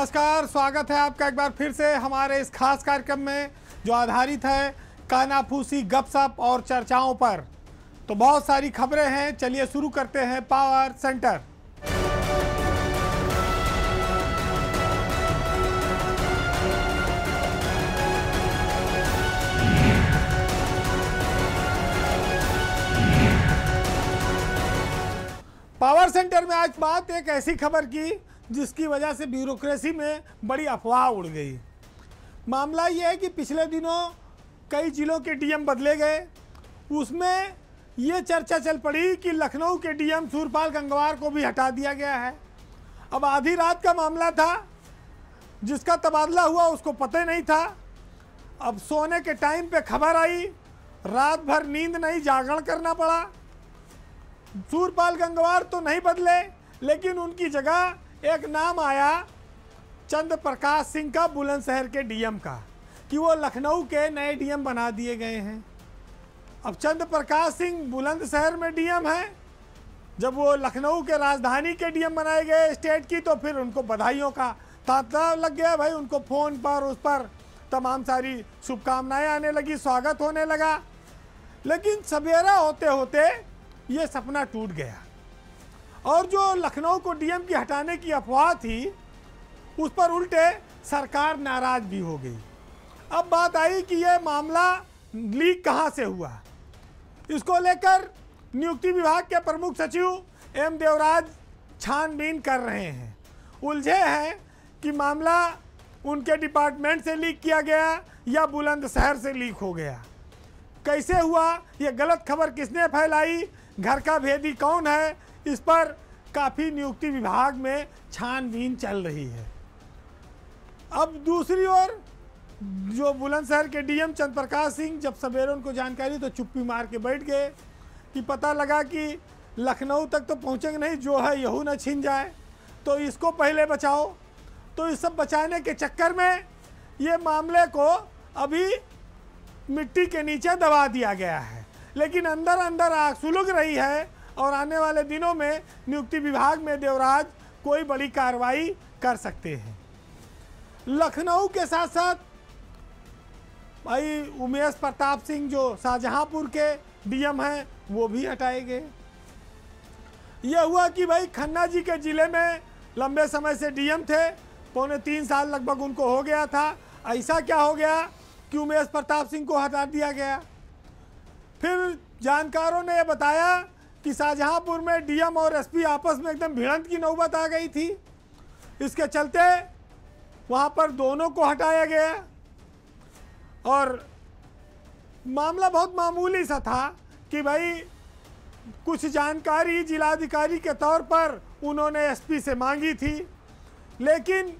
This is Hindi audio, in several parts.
नमस्कार स्वागत है आपका एक बार फिर से हमारे इस खास कार्यक्रम में जो आधारित है कानाफूसी गपशप और चर्चाओं पर तो बहुत सारी खबरें हैं चलिए शुरू करते हैं पावर सेंटर पावर सेंटर में आज बात एक ऐसी खबर की जिसकी वजह से ब्यूरोक्रेसी में बड़ी अफवाह उड़ गई मामला ये है कि पिछले दिनों कई ज़िलों के डीएम बदले गए उसमें ये चर्चा चल पड़ी कि लखनऊ के डीएम सूरपाल गंगवार को भी हटा दिया गया है अब आधी रात का मामला था जिसका तबादला हुआ उसको पता नहीं था अब सोने के टाइम पे खबर आई रात भर नींद नहीं जागरण करना पड़ा सूरपाल गंगवार तो नहीं बदले लेकिन उनकी जगह एक नाम आया चंद्र प्रकाश सिंह का बुलंदशहर के डीएम का कि वो लखनऊ के नए डीएम बना दिए गए हैं अब चंद्र प्रकाश सिंह बुलंदशहर में डीएम हैं जब वो लखनऊ के राजधानी के डीएम बनाए गए स्टेट की तो फिर उनको बधाइयों का तांता लग गया भाई उनको फ़ोन पर उस पर तमाम सारी शुभकामनाएं आने लगी स्वागत होने लगा लेकिन सवेरा होते होते ये सपना टूट गया और जो लखनऊ को डीएम की हटाने की अफवाह थी उस पर उल्टे सरकार नाराज भी हो गई अब बात आई कि यह मामला लीक कहाँ से हुआ इसको लेकर नियुक्ति विभाग के प्रमुख सचिव एम देवराज छानबीन कर रहे हैं उलझे हैं कि मामला उनके डिपार्टमेंट से लीक किया गया या बुलंदशहर से लीक हो गया कैसे हुआ यह गलत खबर किसने फैलाई घर का भेदी कौन है इस पर काफ़ी नियुक्ति विभाग में छानबीन चल रही है अब दूसरी ओर जो बुलंदशहर के डीएम चंद्रप्रकाश प्रकाश सिंह जब सवेरे उनको जानकारी तो चुप्पी मार के बैठ गए कि पता लगा कि लखनऊ तक तो पहुँचेंगे नहीं जो है यहू न छिन जाए तो इसको पहले बचाओ तो इस सब बचाने के चक्कर में ये मामले को अभी मिट्टी के नीचे दबा दिया गया है लेकिन अंदर अंदर आग सुलग रही है और आने वाले दिनों में नियुक्ति विभाग में देवराज कोई बड़ी कार्रवाई कर सकते हैं लखनऊ के साथ साथ भाई उमेश प्रताप सिंह जो शाहजहांपुर के डीएम हैं वो भी हटाए गए यह हुआ कि भाई खन्ना जी के ज़िले में लंबे समय से डीएम थे पौने तीन साल लगभग उनको हो गया था ऐसा क्या हो गया कि उमेश प्रताप सिंह को हटा दिया गया फिर जानकारों ने यह बताया कि शाहजहांपुर में डीएम और एसपी आपस में एकदम भिड़ंत की नौबत आ गई थी इसके चलते वहाँ पर दोनों को हटाया गया और मामला बहुत मामूली सा था कि भाई कुछ जानकारी जिलाधिकारी के तौर पर उन्होंने एसपी से मांगी थी लेकिन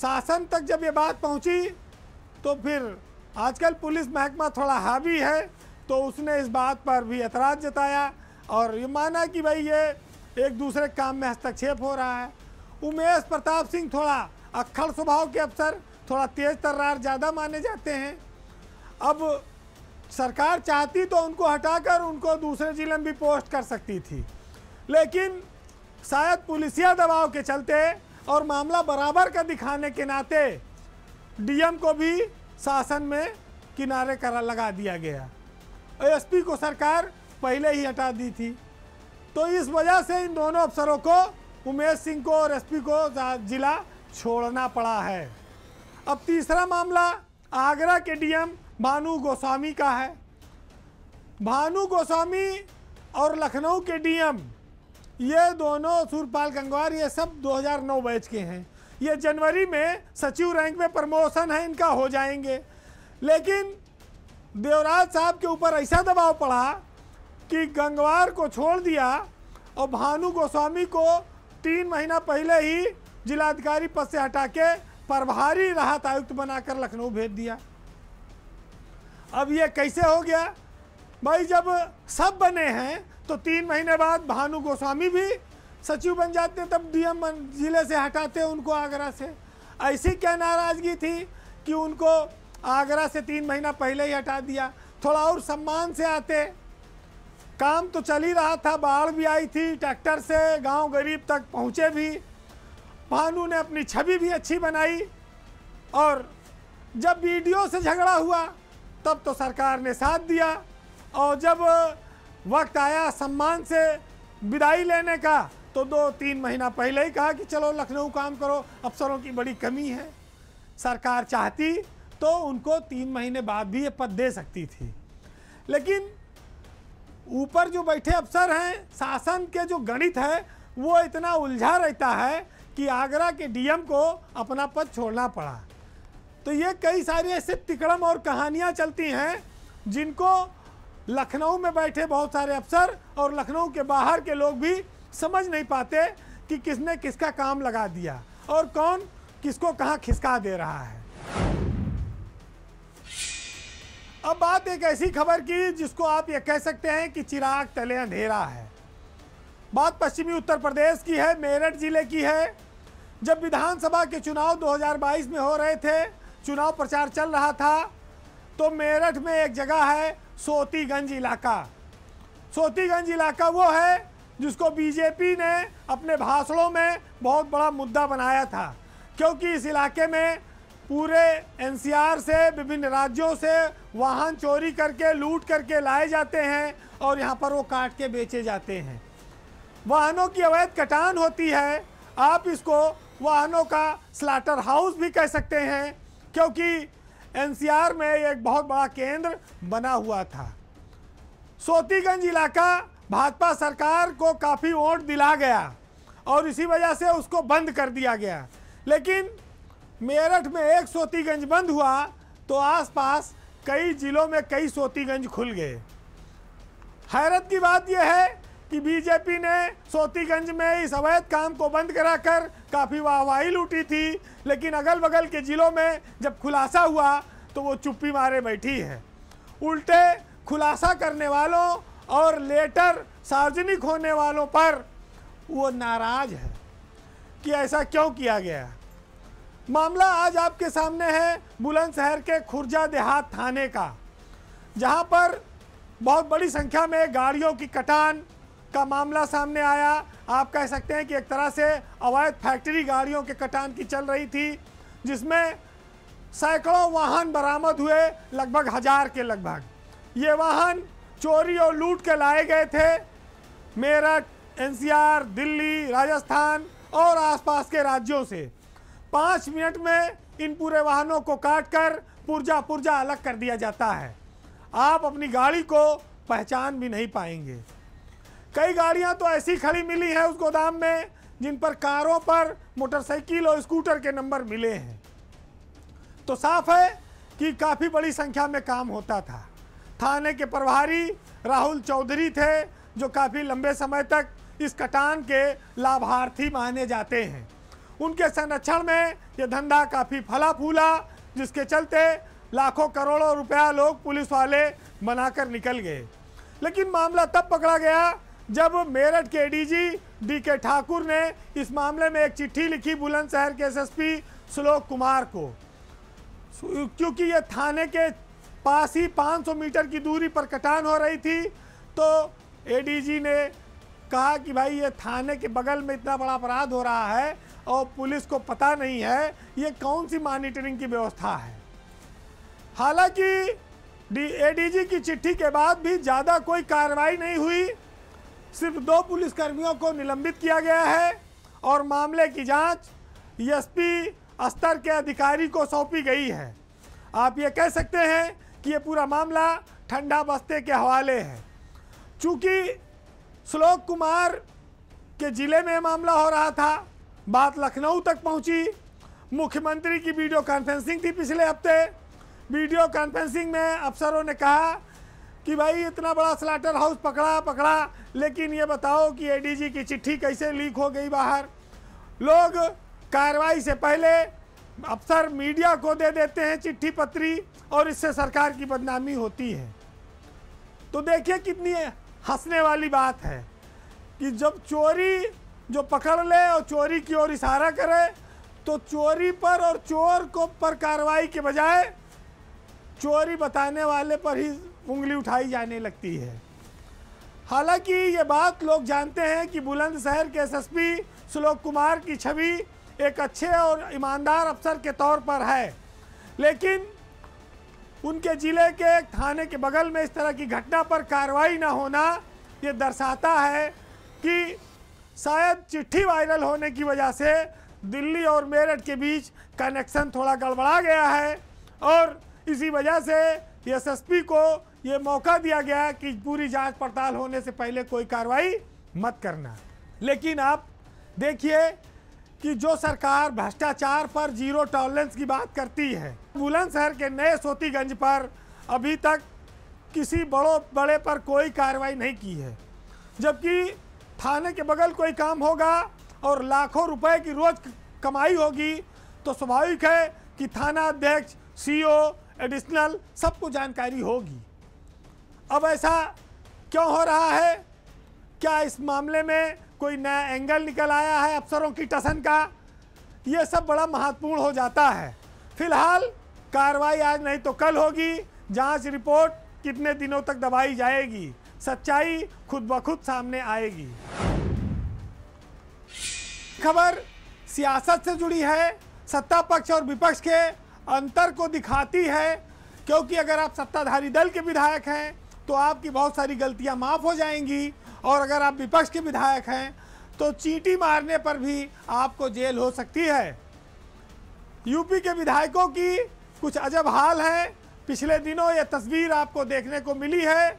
शासन तक जब ये बात पहुंची तो फिर आजकल पुलिस महकमा थोड़ा हावी है तो उसने इस बात पर भी एतराज़ जताया और ये माना कि भाई ये एक दूसरे काम में हस्तक्षेप हो रहा है उमेश प्रताप सिंह थोड़ा अक्खड़ स्वभाव के अफसर थोड़ा तेज तर्रार ज़्यादा माने जाते हैं अब सरकार चाहती तो उनको हटाकर उनको दूसरे जिले में भी पोस्ट कर सकती थी लेकिन शायद पुलिसिया दबाव के चलते और मामला बराबर का दिखाने के नाते डीएम को भी शासन में किनारे करा लगा दिया गया एसपी को सरकार पहले ही हटा दी थी तो इस वजह से इन दोनों अफसरों को उमेश सिंह को और एसपी को जिला छोड़ना पड़ा है अब तीसरा मामला आगरा के डीएम भानु गोस्वामी का है भानु गोस्वामी और लखनऊ के डीएम ये दोनों सुरपाल गंगवार ये सब 2009 बैच के हैं ये जनवरी में सचिव रैंक में प्रमोशन है इनका हो जाएंगे लेकिन देवराज साहब के ऊपर ऐसा दबाव पड़ा कि गंगवार को छोड़ दिया और भानु गोस्वामी को तीन महीना पहले ही जिलाधिकारी पद से हटा के प्रभारी राहत आयुक्त बनाकर लखनऊ भेज दिया अब ये कैसे हो गया भाई जब सब बने हैं तो तीन महीने बाद भानु गोस्वामी भी सचिव बन जाते हैं तब डीएम जिले से हटाते हैं उनको आगरा से ऐसी क्या नाराज़गी थी कि उनको आगरा से तीन महीना पहले ही हटा दिया थोड़ा और सम्मान से आते काम तो चल ही रहा था बाढ़ भी आई थी ट्रैक्टर से गांव गरीब तक पहुंचे भी भानु ने अपनी छवि भी अच्छी बनाई और जब वीडियो से झगड़ा हुआ तब तो सरकार ने साथ दिया और जब वक्त आया सम्मान से विदाई लेने का तो दो तीन महीना पहले ही कहा कि चलो लखनऊ काम करो अफसरों की बड़ी कमी है सरकार चाहती तो उनको तीन महीने बाद भी ये पद दे सकती थी लेकिन ऊपर जो बैठे अफसर हैं शासन के जो गणित है वो इतना उलझा रहता है कि आगरा के डीएम को अपना पद छोड़ना पड़ा तो ये कई सारी ऐसे तिकड़म और कहानियाँ चलती हैं जिनको लखनऊ में बैठे बहुत सारे अफसर और लखनऊ के बाहर के लोग भी समझ नहीं पाते कि किसने किसका काम लगा दिया और कौन किसको कहाँ खिसका दे रहा है अब बात एक ऐसी खबर की जिसको आप ये कह सकते हैं कि चिराग तले अंधेरा है बात पश्चिमी उत्तर प्रदेश की है मेरठ जिले की है जब विधानसभा के चुनाव 2022 में हो रहे थे चुनाव प्रचार चल रहा था तो मेरठ में एक जगह है सोतीगंज इलाका सोतीगंज इलाका वो है जिसको बीजेपी ने अपने भाषणों में बहुत बड़ा मुद्दा बनाया था क्योंकि इस इलाके में पूरे एनसीआर से विभिन्न राज्यों से वाहन चोरी करके लूट करके लाए जाते हैं और यहाँ पर वो काट के बेचे जाते हैं वाहनों की अवैध कटान होती है आप इसको वाहनों का स्लाटर हाउस भी कह सकते हैं क्योंकि एनसीआर में एक बहुत बड़ा केंद्र बना हुआ था सोतीगंज इलाका भाजपा सरकार को काफ़ी वोट दिला गया और इसी वजह से उसको बंद कर दिया गया लेकिन मेरठ में एक सोतीगंज बंद हुआ तो आसपास कई जिलों में कई सोतीगंज खुल गए हैरत की बात यह है कि बीजेपी ने सोतीगंज में इस अवैध काम को बंद कराकर काफ़ी वाहवाही लूटी थी लेकिन अगल बगल के ज़िलों में जब खुलासा हुआ तो वो चुप्पी मारे बैठी है उल्टे खुलासा करने वालों और लेटर सार्वजनिक होने वालों पर वो नाराज़ है कि ऐसा क्यों किया गया मामला आज आपके सामने है बुलंदशहर के खुर्जा देहात थाने का जहां पर बहुत बड़ी संख्या में गाड़ियों की कटान का मामला सामने आया आप कह सकते हैं कि एक तरह से अवैध फैक्ट्री गाड़ियों के कटान की चल रही थी जिसमें सैकड़ों वाहन बरामद हुए लगभग हज़ार के लगभग ये वाहन चोरी और लूट के लाए गए थे मेरठ एनसीआर दिल्ली राजस्थान और आसपास के राज्यों से पाँच मिनट में इन पूरे वाहनों को काट कर पुर्जा पुर्जा अलग कर दिया जाता है आप अपनी गाड़ी को पहचान भी नहीं पाएंगे कई गाड़ियां तो ऐसी खड़ी मिली हैं उस गोदाम में जिन पर कारों पर मोटरसाइकिल और स्कूटर के नंबर मिले हैं तो साफ है कि काफ़ी बड़ी संख्या में काम होता था थाने के प्रभारी राहुल चौधरी थे जो काफ़ी लंबे समय तक इस कटान के लाभार्थी माने जाते हैं उनके संरक्षण में ये धंधा काफ़ी फला फूला जिसके चलते लाखों करोड़ों रुपया लोग पुलिस वाले बनाकर निकल गए लेकिन मामला तब पकड़ा गया जब मेरठ के डीजी डी के ठाकुर ने इस मामले में एक चिट्ठी लिखी बुलंदशहर के एसएसपी श्लोक कुमार को क्योंकि ये थाने के पास ही 500 मीटर की दूरी पर कटान हो रही थी तो एडीजी ने कहा कि भाई ये थाने के बगल में इतना बड़ा अपराध हो रहा है और पुलिस को पता नहीं है ये कौन सी मॉनिटरिंग की व्यवस्था है हालांकि डी एडीजी की चिट्ठी के बाद भी ज़्यादा कोई कार्रवाई नहीं हुई सिर्फ दो पुलिसकर्मियों को निलंबित किया गया है और मामले की जांच एसपी स्तर के अधिकारी को सौंपी गई है आप ये कह सकते हैं कि ये पूरा मामला ठंडा बस्ते के हवाले है चूँकि श्लोक कुमार के जिले में मामला हो रहा था बात लखनऊ तक पहुंची मुख्यमंत्री की वीडियो कॉन्फ्रेंसिंग थी पिछले हफ्ते वीडियो कॉन्फ्रेंसिंग में अफसरों ने कहा कि भाई इतना बड़ा स्लाटर हाउस पकड़ा पकड़ा लेकिन ये बताओ कि एडीजी की चिट्ठी कैसे लीक हो गई बाहर लोग कार्रवाई से पहले अफसर मीडिया को दे देते हैं चिट्ठी पत्री और इससे सरकार की बदनामी होती है तो देखिए कितनी है। हंसने वाली बात है कि जब चोरी जो पकड़ ले और चोरी की ओर इशारा करे तो चोरी पर और चोर को पर कार्रवाई के बजाय चोरी बताने वाले पर ही उंगली उठाई जाने लगती है हालांकि ये बात लोग जानते हैं कि बुलंदशहर के एसएसपी श्लोक कुमार की छवि एक अच्छे और ईमानदार अफसर के तौर पर है लेकिन उनके जिले के थाने के बगल में इस तरह की घटना पर कार्रवाई ना होना ये दर्शाता है कि शायद चिट्ठी वायरल होने की वजह से दिल्ली और मेरठ के बीच कनेक्शन थोड़ा गड़बड़ा गया है और इसी वजह से एसएसपी को ये मौका दिया गया कि पूरी जांच पड़ताल होने से पहले कोई कार्रवाई मत करना लेकिन आप देखिए कि जो सरकार भ्रष्टाचार पर जीरो टॉलरेंस की बात करती है बुलंदशहर के नए सोतीगंज पर अभी तक किसी बड़ों बड़े पर कोई कार्रवाई नहीं की है जबकि थाने के बगल कोई काम होगा और लाखों रुपए की रोज कमाई होगी तो स्वाभाविक है कि थाना अध्यक्ष सीईओ एडिशनल सबको जानकारी होगी अब ऐसा क्यों हो रहा है क्या इस मामले में कोई नया एंगल निकल आया है अफसरों की टसन का ये सब बड़ा महत्वपूर्ण हो जाता है फिलहाल कार्रवाई आज नहीं तो कल होगी जांच रिपोर्ट कितने दिनों तक दबाई जाएगी सच्चाई खुद ब खुद सामने आएगी खबर सियासत से जुड़ी है सत्ता पक्ष और विपक्ष के अंतर को दिखाती है क्योंकि अगर आप सत्ताधारी दल के विधायक हैं तो आपकी बहुत सारी गलतियां माफ़ हो जाएंगी और अगर आप विपक्ष के विधायक हैं तो चीटी मारने पर भी आपको जेल हो सकती है यूपी के विधायकों की कुछ अजब हाल है पिछले दिनों यह तस्वीर आपको देखने को मिली है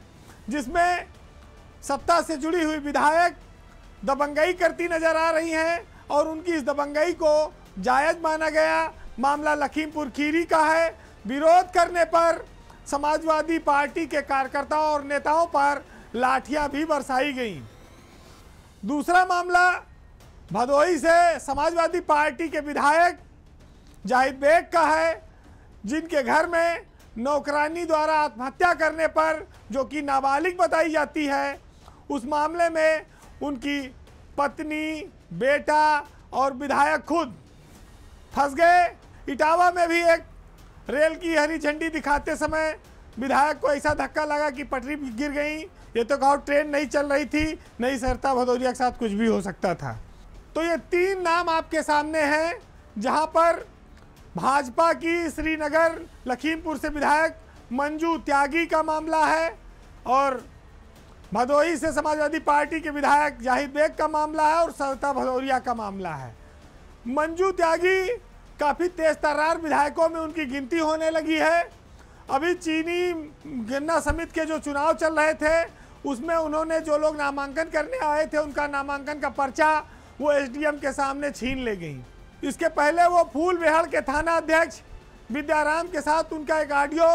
जिसमें सत्ता से जुड़ी हुई विधायक दबंगई करती नज़र आ रही हैं और उनकी इस दबंगई को जायज़ माना गया मामला लखीमपुर खीरी का है विरोध करने पर समाजवादी पार्टी के कार्यकर्ताओं और नेताओं पर लाठियां भी बरसाई गई दूसरा मामला भदोही से समाजवादी पार्टी के विधायक जाहिद बेग का है जिनके घर में नौकरानी द्वारा आत्महत्या करने पर जो कि नाबालिग बताई जाती है उस मामले में उनकी पत्नी बेटा और विधायक खुद फंस गए इटावा में भी एक रेल की हरी झंडी दिखाते समय विधायक को ऐसा धक्का लगा कि पटरी गिर गई ये तो कहो ट्रेन नहीं चल रही थी नहीं सरता भदौरिया के साथ कुछ भी हो सकता था तो ये तीन नाम आपके सामने हैं जहाँ पर भाजपा की श्रीनगर लखीमपुर से विधायक मंजू त्यागी का मामला है और भदोही से समाजवादी पार्टी के विधायक जाहिद बेग का मामला है और सरता भदौरिया का मामला है मंजू त्यागी काफ़ी तेज तर्रार विधायकों में उनकी गिनती होने लगी है अभी चीनी गन्ना समिति के जो चुनाव चल रहे थे उसमें उन्होंने जो लोग नामांकन करने आए थे उनका नामांकन का पर्चा वो एसडीएम के सामने छीन ले गई इसके पहले वो फूल बिहार के थाना अध्यक्ष विद्याराम के साथ उनका एक ऑडियो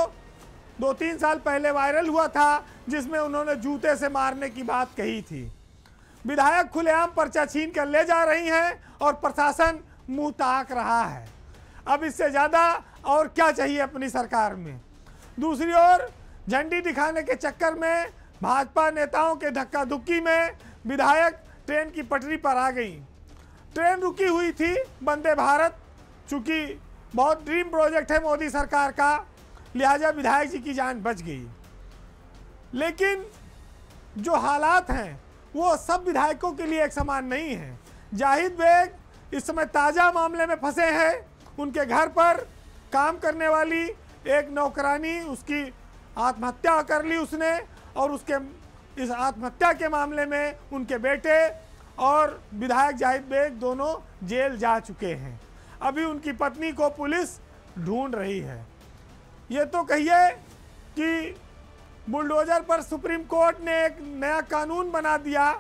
दो तीन साल पहले वायरल हुआ था जिसमें उन्होंने जूते से मारने की बात कही थी विधायक खुलेआम पर्चा छीन कर ले जा रही हैं और प्रशासन मुंह ताक रहा है अब इससे ज़्यादा और क्या चाहिए अपनी सरकार में दूसरी ओर झंडी दिखाने के चक्कर में भाजपा नेताओं के धक्का धुक्की में विधायक ट्रेन की पटरी पर आ गई ट्रेन रुकी हुई थी वंदे भारत चूँकि बहुत ड्रीम प्रोजेक्ट है मोदी सरकार का लिहाजा विधायक जी की जान बच गई लेकिन जो हालात हैं वो सब विधायकों के लिए एक समान नहीं है जाहिद बेग इस समय ताज़ा मामले में फंसे हैं उनके घर पर काम करने वाली एक नौकरानी उसकी आत्महत्या कर ली उसने और उसके इस आत्महत्या के मामले में उनके बेटे और विधायक जाहिद बेग दोनों जेल जा चुके हैं अभी उनकी पत्नी को पुलिस ढूंढ रही है ये तो कहिए कि बुलडोजर पर सुप्रीम कोर्ट ने एक नया कानून बना दिया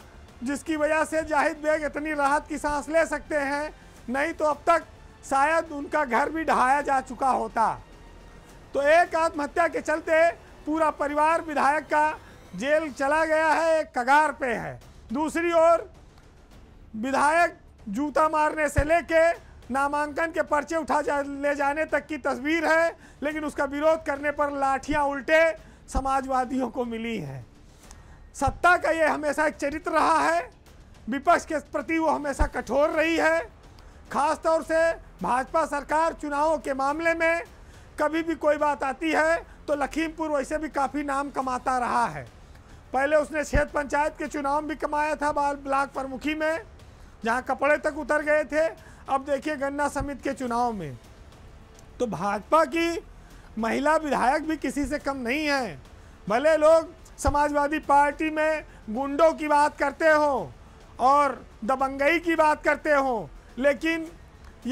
जिसकी वजह से जाहिद बेग इतनी राहत की सांस ले सकते हैं नहीं तो अब तक शायद उनका घर भी ढहाया जा चुका होता तो एक आत्महत्या के चलते पूरा परिवार विधायक का जेल चला गया है एक कगार पे है दूसरी ओर विधायक जूता मारने से लेके नामांकन के पर्चे उठा जा, ले जाने तक की तस्वीर है लेकिन उसका विरोध करने पर लाठियां उल्टे समाजवादियों को मिली हैं सत्ता का ये हमेशा एक चरित्र रहा है विपक्ष के प्रति वो हमेशा कठोर रही है खासतौर से भाजपा सरकार चुनावों के मामले में कभी भी कोई बात आती है तो लखीमपुर वैसे भी काफ़ी नाम कमाता रहा है पहले उसने क्षेत्र पंचायत के चुनाव भी कमाया था बाल ब्लाक प्रमुखी में जहाँ कपड़े तक उतर गए थे अब देखिए गन्ना समिति के चुनाव में तो भाजपा की महिला विधायक भी किसी से कम नहीं है भले लोग समाजवादी पार्टी में गुंडों की बात करते हो और दबंगई की बात करते हो लेकिन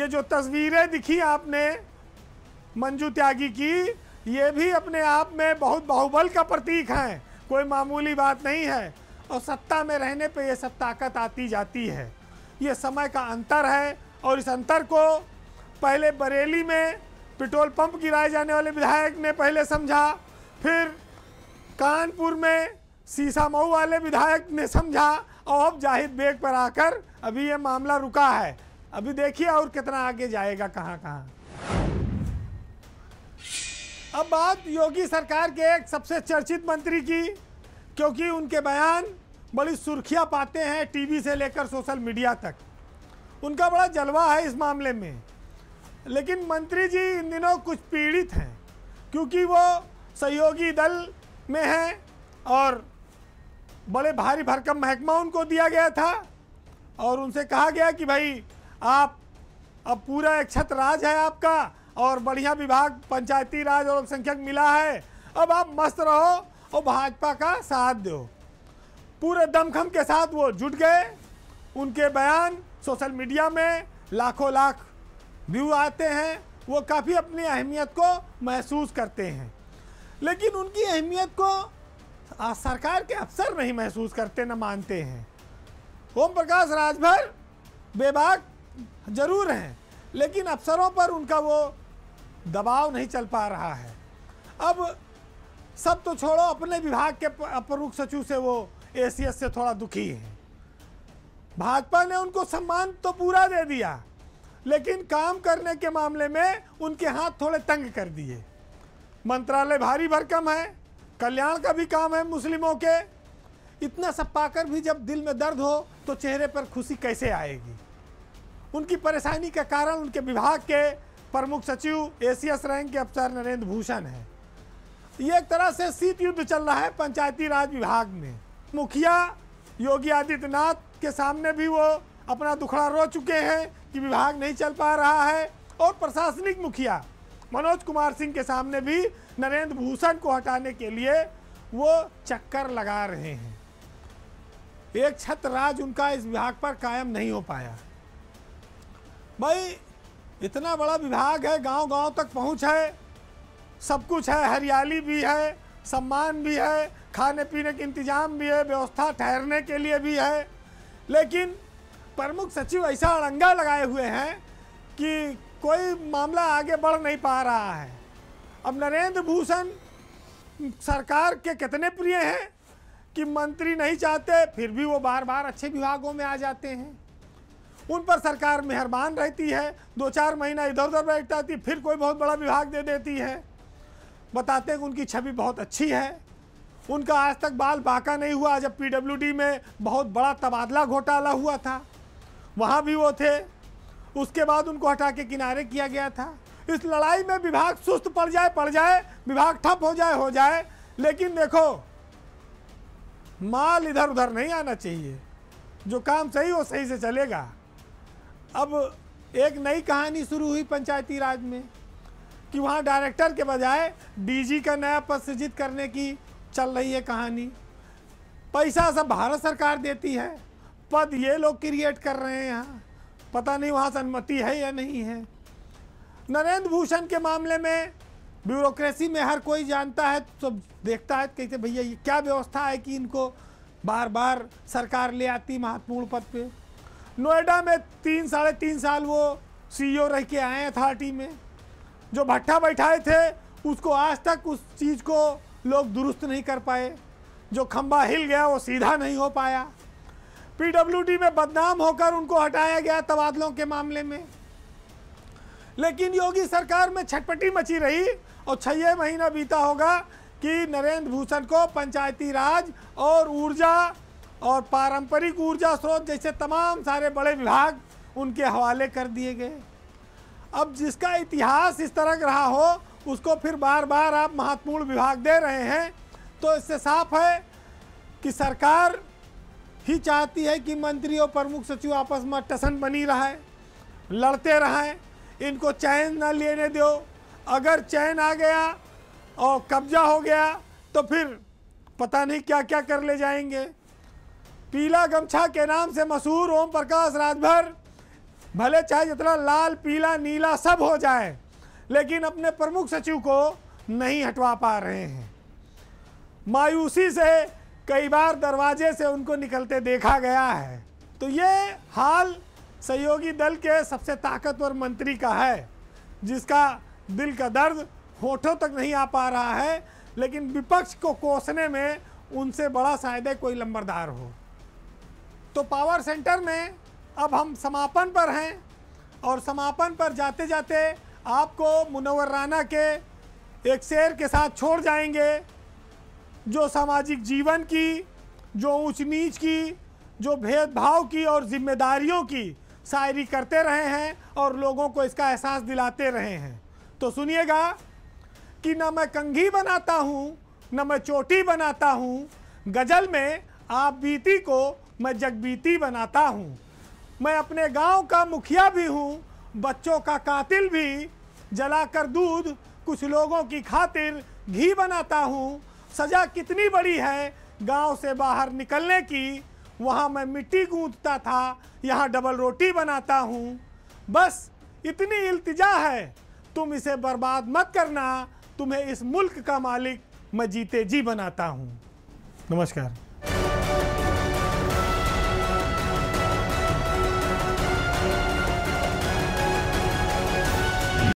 ये जो तस्वीरें दिखी आपने मंजू त्यागी की ये भी अपने आप में बहुत बाहुबल का प्रतीक हैं कोई मामूली बात नहीं है और सत्ता में रहने पे ये सब ताकत आती जाती है ये समय का अंतर है और इस अंतर को पहले बरेली में पेट्रोल पंप गिराए जाने वाले विधायक ने पहले समझा फिर कानपुर में सीसा मऊ वाले विधायक ने समझा और अब जाहिद बेग पर आकर अभी ये मामला रुका है अभी देखिए और कितना आगे जाएगा कहाँ कहाँ अब बात योगी सरकार के एक सबसे चर्चित मंत्री की क्योंकि उनके बयान बड़ी सुर्खियां पाते हैं टीवी से लेकर सोशल मीडिया तक उनका बड़ा जलवा है इस मामले में लेकिन मंत्री जी इन दिनों कुछ पीड़ित हैं क्योंकि वो सहयोगी दल में हैं और बड़े भारी भरकम महकमा उनको दिया गया था और उनसे कहा गया कि भाई आप अब पूरा एक छत राज है आपका और बढ़िया विभाग पंचायती राज और अल्पसंख्यक मिला है अब आप मस्त रहो और भाजपा का साथ दो पूरे दमखम के साथ वो जुट गए उनके बयान सोशल मीडिया में लाखों लाख व्यू आते हैं वो काफ़ी अपनी अहमियत को महसूस करते हैं लेकिन उनकी अहमियत को सरकार के अफसर नहीं महसूस करते ना मानते हैं ओम प्रकाश राजभर बेबाक जरूर हैं लेकिन अफसरों पर उनका वो दबाव नहीं चल पा रहा है अब सब तो छोड़ो अपने विभाग के प्रमुख सचिव से वो ए से थोड़ा दुखी है भाजपा ने उनको सम्मान तो पूरा दे दिया लेकिन काम करने के मामले में उनके हाथ थोड़े तंग कर दिए मंत्रालय भारी भरकम है कल्याण का भी काम है मुस्लिमों के इतना सब पाकर भी जब दिल में दर्द हो तो चेहरे पर खुशी कैसे आएगी उनकी परेशानी का कारण उनके विभाग के प्रमुख सचिव एसीएस रैंक के अफसर नरेंद्र भूषण है ये एक तरह से शीत युद्ध चल रहा है पंचायती राज विभाग में मुखिया योगी आदित्यनाथ के सामने भी वो अपना दुखड़ा रो चुके हैं कि विभाग नहीं चल पा रहा है और प्रशासनिक मुखिया मनोज कुमार सिंह के सामने भी नरेंद्र भूषण को हटाने के लिए वो चक्कर लगा रहे हैं एक छत राज उनका इस विभाग पर कायम नहीं हो पाया भाई इतना बड़ा विभाग है गांव-गांव तक पहुंच है सब कुछ है हरियाली भी है सम्मान भी है खाने पीने के इंतजाम भी है व्यवस्था ठहरने के लिए भी है लेकिन प्रमुख सचिव ऐसा अड़ंगा लगाए हुए हैं कि कोई मामला आगे बढ़ नहीं पा रहा है अब नरेंद्र भूषण सरकार के कितने प्रिय हैं कि मंत्री नहीं चाहते फिर भी वो बार बार अच्छे विभागों में आ जाते हैं उन पर सरकार मेहरबान रहती है दो चार महीना इधर उधर बैठ जाती फिर कोई बहुत बड़ा विभाग दे देती है बताते हैं कि उनकी छवि बहुत अच्छी है उनका आज तक बाल बाका नहीं हुआ जब पीडब्ल्यूडी में बहुत बड़ा तबादला घोटाला हुआ था वहाँ भी वो थे उसके बाद उनको हटा के किनारे किया गया था इस लड़ाई में विभाग सुस्त पड़ जाए पड़ जाए विभाग ठप हो जाए हो जाए लेकिन देखो माल इधर उधर नहीं आना चाहिए जो काम सही हो सही से चलेगा अब एक नई कहानी शुरू हुई पंचायती राज में कि वहाँ डायरेक्टर के बजाय डीजी का नया पद सृजित करने की चल रही है कहानी पैसा सब भारत सरकार देती है पद ये लोग क्रिएट कर रहे हैं यहाँ पता नहीं वहाँ सहमति है या नहीं है नरेंद्र भूषण के मामले में ब्यूरोक्रेसी में हर कोई जानता है सब देखता है कहते भैया ये क्या व्यवस्था है कि इनको बार बार सरकार ले आती महत्वपूर्ण पद पर नोएडा में तीन साढ़े तीन साल वो सीईओ e रह के आए अथॉरिटी में जो भट्टा बैठाए थे उसको आज तक उस चीज़ को लोग दुरुस्त नहीं कर पाए जो खम्बा हिल गया वो सीधा नहीं हो पाया पीडब्ल्यूडी में बदनाम होकर उनको हटाया गया तबादलों के मामले में लेकिन योगी सरकार में छटपटी मची रही और छह महीना बीता होगा कि नरेंद्र भूषण को पंचायती राज और ऊर्जा और पारंपरिक ऊर्जा स्रोत जैसे तमाम सारे बड़े विभाग उनके हवाले कर दिए गए अब जिसका इतिहास इस तरह रहा हो उसको फिर बार बार आप महत्वपूर्ण विभाग दे रहे हैं तो इससे साफ है कि सरकार ही चाहती है कि मंत्री और प्रमुख सचिव आपस में टसन बनी रहा लड़ते रहें इनको चैन न लेने दो अगर चैन आ गया और कब्जा हो गया तो फिर पता नहीं क्या क्या कर ले जाएंगे पीला गमछा के नाम से मशहूर ओम प्रकाश राजभर भले चाहे जितना लाल पीला नीला सब हो जाए लेकिन अपने प्रमुख सचिव को नहीं हटवा पा रहे हैं मायूसी से कई बार दरवाजे से उनको निकलते देखा गया है तो ये हाल सहयोगी दल के सबसे ताकतवर मंत्री का है जिसका दिल का दर्द होठों तक नहीं आ पा रहा है लेकिन विपक्ष को कोसने में उनसे बड़ा शायद कोई लंबरदार हो तो पावर सेंटर में अब हम समापन पर हैं और समापन पर जाते जाते आपको मुनवर राना के एक शेर के साथ छोड़ जाएंगे जो सामाजिक जीवन की जो ऊंच नीच की जो भेदभाव की और जिम्मेदारियों की शायरी करते रहे हैं और लोगों को इसका एहसास दिलाते रहे हैं तो सुनिएगा कि न मैं कंघी बनाता हूँ न मैं चोटी बनाता हूँ गज़ल में आप बीती को मैं जगबीती बनाता हूँ मैं अपने गांव का मुखिया भी हूँ बच्चों का कातिल भी जलाकर दूध कुछ लोगों की खातिर घी बनाता हूँ सज़ा कितनी बड़ी है गांव से बाहर निकलने की वहाँ मैं मिट्टी गूंथता था यहाँ डबल रोटी बनाता हूँ बस इतनी इल्तिजा है तुम इसे बर्बाद मत करना तुम्हें इस मुल्क का मालिक मैं जीते जी बनाता हूँ नमस्कार